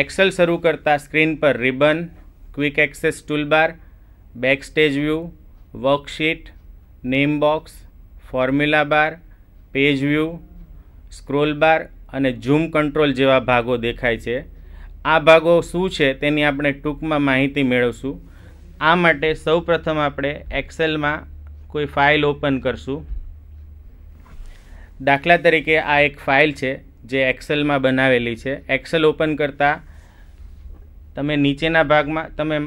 Excel શરૂ કરતા screen પર ribbon quick access toolbar stage view worksheet name box formula bar page view scroll bar અને zoom control જેવા ભાગો દેખાય છે આ ભાગો શું છે તેની આપણે ટૂંકમાં માહિતી મેળવશું આ માટે સૌ પ્રથમ આપણે એક્સેલમાં કોઈ ફાઇલ ઓપન કરશું દાખલા તરીકે આ એક ફાઇલ છે જે એક્સેલમાં બનાવેલી છે એક્સેલ ઓપન કરતાં તમે નીચેના ભાગમાં તમે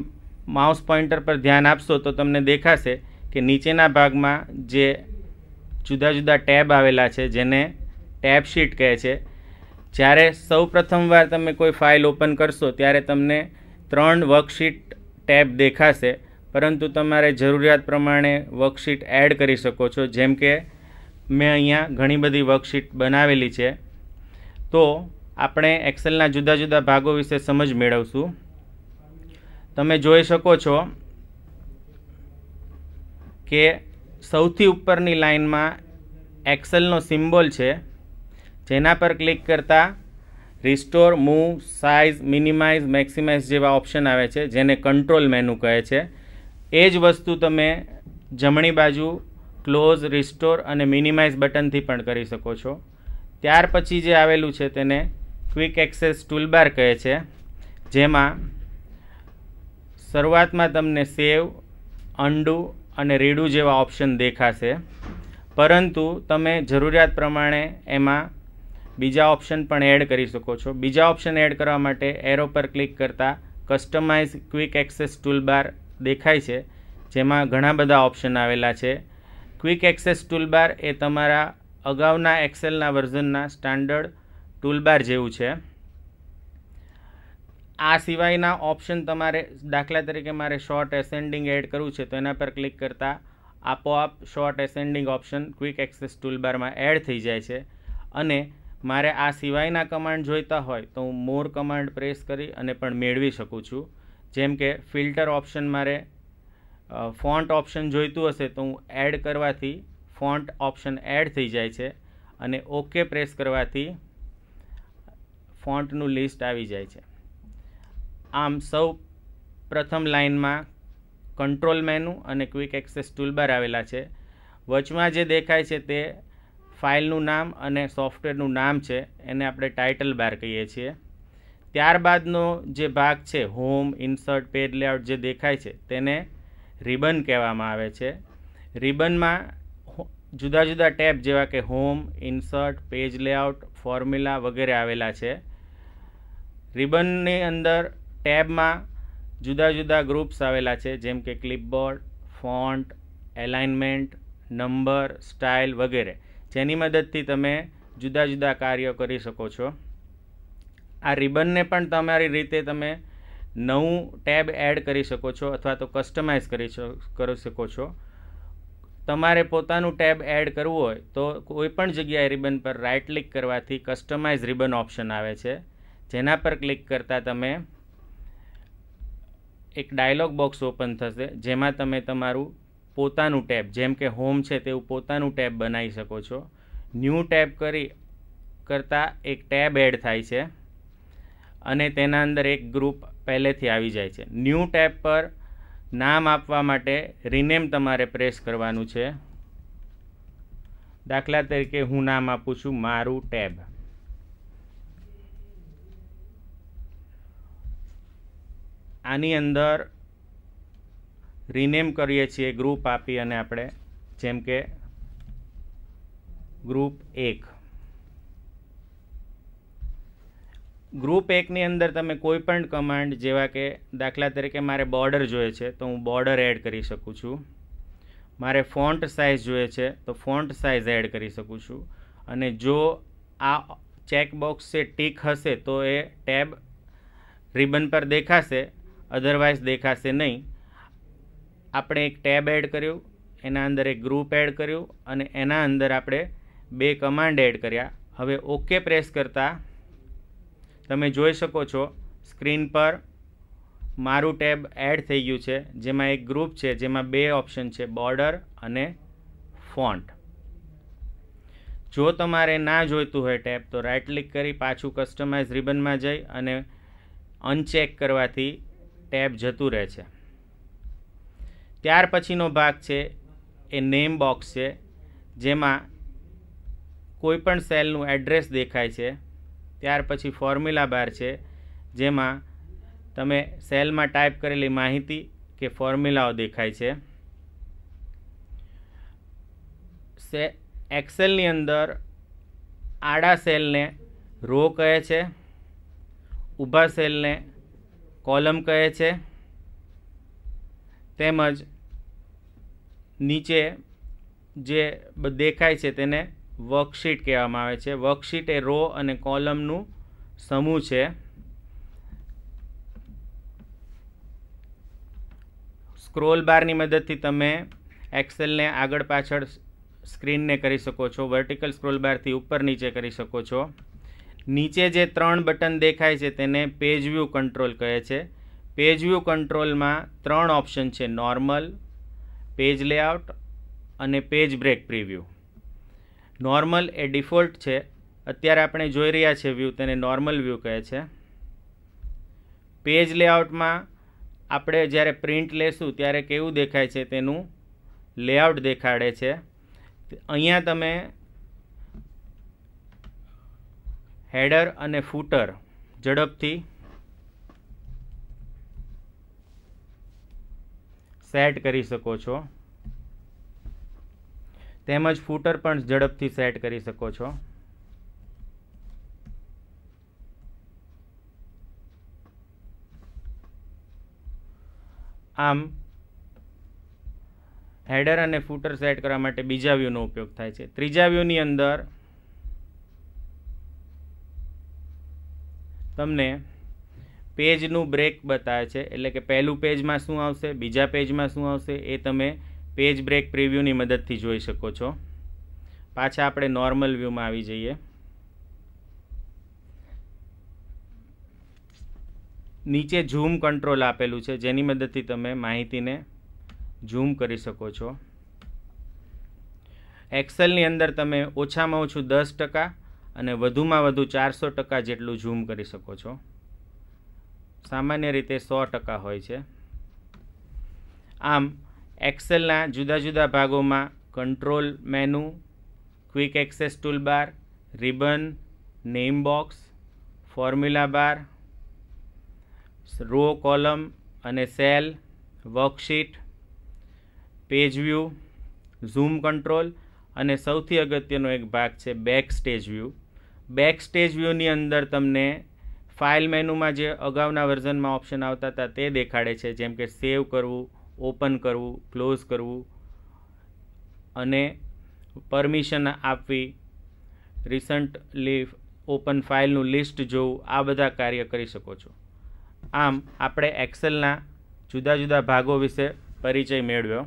માઉસ પોઈન્ટર પર ધ્યાન આપશો તો તમને દેખાશે કે નીચેના ભાગમાં જે જુદા જુદા ટેબ આવેલા છે જેને ટેબ શીટ કહે છે જ્યારે સૌ પ્રથમવાર તમે કોઈ ફાઇલ ઓપન કરશો ત્યારે તમને ત્રણ વર્કશીટ ટેબ દેખાશે પરંતુ તમારે જરૂરિયાત પ્રમાણે વર્કશીટ એડ કરી શકો છો જેમ કે મેં અહીંયા ઘણી બધી વર્કશીટ બનાવેલી છે તો આપણે એક્સેલના જુદા જુદા ભાગો વિશે સમજ મેળવશું તમે જોઈ શકો છો કે સૌથી ઉપરની લાઇનમાં એક્સેલનો સિમ્બોલ છે જેના પર ક્લિક કરતા restore move size minimize maximize જેવા ઓપ્શન આવે છે જેને કંટ્રોલ મેનુ કહે છે એ જ વસ્તુ તમે જમણી બાજુ ક્લોઝ રિસ્ટોર અને મિનિમાઇઝ બટનથી પણ કરી શકો છો ત્યાર પછી જે આવેલું છે તેને ક્વિક એક્સેસ ટૂલબાર કહે છે જેમાં શરૂઆતમાં તમને સેવ અંડુ અને રીડુ જેવા ઓપ્શન દેખાશે પરંતુ તમે જરૂરિયાત પ્રમાણે એમાં બીજા ઓપ્શન પણ એડ કરી શકો છો બીજા ઓપ્શન એડ કરવા માટે એરો પર ક્લિક કરતાં કસ્ટમાઇઝ ક્વિક એક્સેસ ટૂલબાર દેખાય છે જેમાં ઘણા બધા ઓપ્શન આવેલા છે ક્વિક એક્સેસ ટૂલબાર એ તમારા અગાઉના એક્સેલના વર્ઝનના સ્ટાન્ડર્ડ ટૂલબાર જેવું છે આ સિવાયના ઓપ્શન તમારે દાખલા તરીકે મારે શોર્ટ એસેન્ડિંગ એડ કરવું છે તો એના પર ક્લિક કરતાં આપોઆપ sort ascending option quick access ટૂલબારમાં એડ થઈ જાય છે અને મારે આ સિવાયના કમાન્ડ જોઈતા હોય તો હું મોર કમાન્ડ પ્રેસ કરી અને પણ મેળવી શકું છું જેમ કે ફિલ્ટર ઓપ્શન મારે ફોન્ટ ઓપ્શન જોઈતું હશે તો હું એડ કરવાથી ફોન્ટ ઓપ્શન એડ થઈ જાય છે અને ઓકે પ્રેસ કરવાથી ફોન્ટનું લિસ્ટ આવી જાય છે આમ સૌ પ્રથમ લાઇનમાં કંટ્રોલ મેનુ અને ક્વિક એક્સેસ ટૂલબાર આવેલા છે વચમાં જે દેખાય છે તે ફાઇલનું નામ અને સોફ્ટવેરનું નામ છે એને આપણે ટાઇટલ બાર કહીએ છીએ ત્યારબાદનો જે ભાગ છે હોમ ઇન્સર્ટ પેજ લેઆઉટ જે દેખાય છે તેને રિબન કહેવામાં આવે છે રિબનમાં જુદા જુદા ટેબ જેવા કે home insert page layout formula વગેરે આવેલા છે રિબનની અંદર ટેબમાં જુદા જુદા ગ્રુપ્સ આવેલા છે જેમ કે clipboard font alignment number style વગેરે જેની મદદથી તમે જુદા જુદા કાર્યો કરી શકો છો આ રિબનને પણ તમારી રીતે તમે નવું ટેબ એડ કરી શકો છો અથવા તો કસ્ટમાઇઝ કરી શકો કરી શકો છો તમારે પોતાનું ટેબ એડ કરવું હોય તો કોઈપણ જગ્યાએ રિબન પર રાઇટ ક્લિક કરવાથી કસ્ટમાઇઝ રિબન ઓપ્શન આવે છે જેના પર ક્લિક કરતાં તમે એક ડાયલોગ બોક્સ ઓપન થશે જેમાં તમે તમારું પોતાનું ટેબ જેમ કે હોમ છે તેવું પોતાનું ટેબ બનાવી શકો છો ન્યૂ ટેબ કરી કરતાં એક ટેબ એડ થાય છે અને તેના અંદર એક ગ્રુપ પહેલેથી આવી જાય છે ન્યૂ ટેબ પર નામ આપવા માટે રિનેમ તમારે પ્રેસ કરવાનું છે દાખલા તરીકે હું નામ આપું છું મારું ટેબ આની અંદર રિનેમ કરીએ છીએ ગ્રુપ આપી અને આપણે જેમ કે ગ્રુપ એક ગ્રુપ એકની અંદર તમે કોઈ પણ કમાન્ડ જેવા કે દાખલા તરીકે મારે બોર્ડર જોઈએ છે તો હું બોર્ડર એડ કરી શકું છું મારે ફોન્ટ સાઇઝ જોઈએ છે તો ફોન્ટ સાઇઝ એડ કરી શકું છું અને જો આ ચેકબોક્સ છે ટીક હશે તો એ ટેબ રિબન પર દેખાશે અધરવાઇઝ દેખાશે નહીં આપણે એક ટેબ એડ કર્યું એના અંદર એક ગ્રુપ એડ કર્યું અને એના અંદર આપણે બે કમાન્ડ એડ કર્યા હવે ઓકે પ્રેસ કરતાં તમે જોઈ શકો છો સ્ક્રીન પર મારું ટેબ એડ થઈ ગયું છે જેમાં એક ગ્રુપ છે જેમાં બે ઓપ્શન છે બોર્ડર અને ફોન્ટ જો તમારે ના જોઈતું હોય ટેબ તો રાઇટ ક્લિક કરી પાછું કસ્ટમાઇઝ રિબનમાં જઈ અને અનચેક કરવાથી ટેબ જતું રહે છે ત્યાર પછીનો ભાગ છે એ નેમ બોક્સ છે જેમાં કોઈપણ સેલનું એડ્રેસ દેખાય છે ત્યાર પછી ફોર્મ્યુલા બાર છે જેમાં તમે સેલમાં ટાઈપ કરેલી માહિતી કે ફોર્મ્યુલાઓ દેખાય છે સે એક્સેલની અંદર આડા સેલને રો કહે છે ઊભા સેલને કોલમ કહે છે તેમજ નીચે જે દેખાય છે તેને વર્કશીટ કહેવામાં આવે છે વર્કશીટ એ રો અને કોલમનું સમૂહ છે સ્ક્રોલ બારની મદદથી તમે એક્સેલને આગળ પાછળ સ્ક્રીનને કરી શકો છો વર્ટિકલ સ્ક્રોલ બારથી ઉપર નીચે કરી શકો છો નીચે જે ત્રણ બટન દેખાય છે તેને પેજ વ્યૂ કંટ્રોલ કહે છે પેજ વ્યૂ કંટ્રોલમાં ત્રણ ઓપ્શન છે નોર્મલ પેજ લેઆઉટ અને પેજ બ્રેક પ્રિવ્યૂ નોર્મલ એ ડિફોલ્ટ છે અત્યારે આપણે જોઈ રહ્યા છે વ્યૂ તેને નોર્મલ વ્યૂ કહે છે પેજ લેઆઉટમાં આપણે જ્યારે પ્રિન્ટ લેશું ત્યારે કેવું દેખાય છે તેનું લેઆઉટ દેખાડે છે અહીંયા તમે હેડર અને ફૂટર ઝડપથી સેટ કરી શકો છો તેમજ ફૂટર પણ ઝડપથી સેટ કરી શકો છો આમ હેડર અને ફૂટર સેટ કરવા માટે બીજા વ્યૂનો ઉપયોગ થાય છે ત્રીજા વ્યૂની અંદર તમને પેજનું બ્રેક બતાવે છે એટલે કે પહેલું પેજમાં શું આવશે બીજા પેજમાં શું આવશે એ તમે પેજ બ્રેક પ્રિવ્યૂની મદદથી જોઈ શકો છો પાછા આપણે નોર્મલ વ્યૂમાં આવી જઈએ નીચે ઝૂમ કંટ્રોલ આપેલું છે જેની મદદથી તમે માહિતીને ઝૂમ કરી શકો છો એક્સેલની અંદર તમે ઓછામાં ઓછું દસ ટકા અને વધુમાં વધુ ચારસો ટકા જેટલું ઝૂમ કરી શકો છો સામાન્ય રીતે સો ટકા હોય છે આમ એક્સેલના જુદા જુદા ભાગોમાં control menu quick access toolbar ribbon name box formula bar row column અને cell worksheet page view zoom control અને સૌથી અગત્યનો એક ભાગ છે backstage view backstage વ્યૂની અંદર તમને ફાઇલ મેનુમાં જે અગાઉના વર્ઝનમાં ઓપ્શન આવતા હતા તે દેખાડે છે જેમ કે સેવ કરવું ઓપન કરવું ક્લોઝ કરવું અને પરમિશન આપવી રિસન્ટલી ઓપન ફાઇલનું લિસ્ટ જોવું આ બધા કાર્ય કરી શકો છો આમ આપણે એક્સેલના જુદા જુદા ભાગો વિશે પરિચય મેળવ્યો